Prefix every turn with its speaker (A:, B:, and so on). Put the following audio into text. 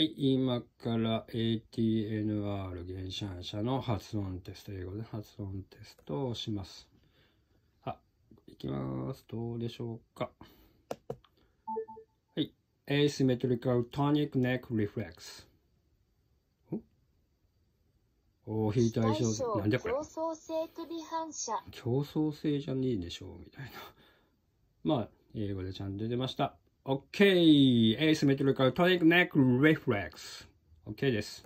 A: はい、今から ATNR 原子反射の発音テスト、英語で発音テストをします。あ、いきます。どうでしょうか。はい、Asymmetrical Tonic Neck Reflex。おお、非対称、なんじゃこれ。競
B: 争性首反射。
A: 競争性じゃねえでしょう、みたいな。まあ、英語でちゃんと出てました。Okay, asymmetrical tonic neck reflex. Okay Yes.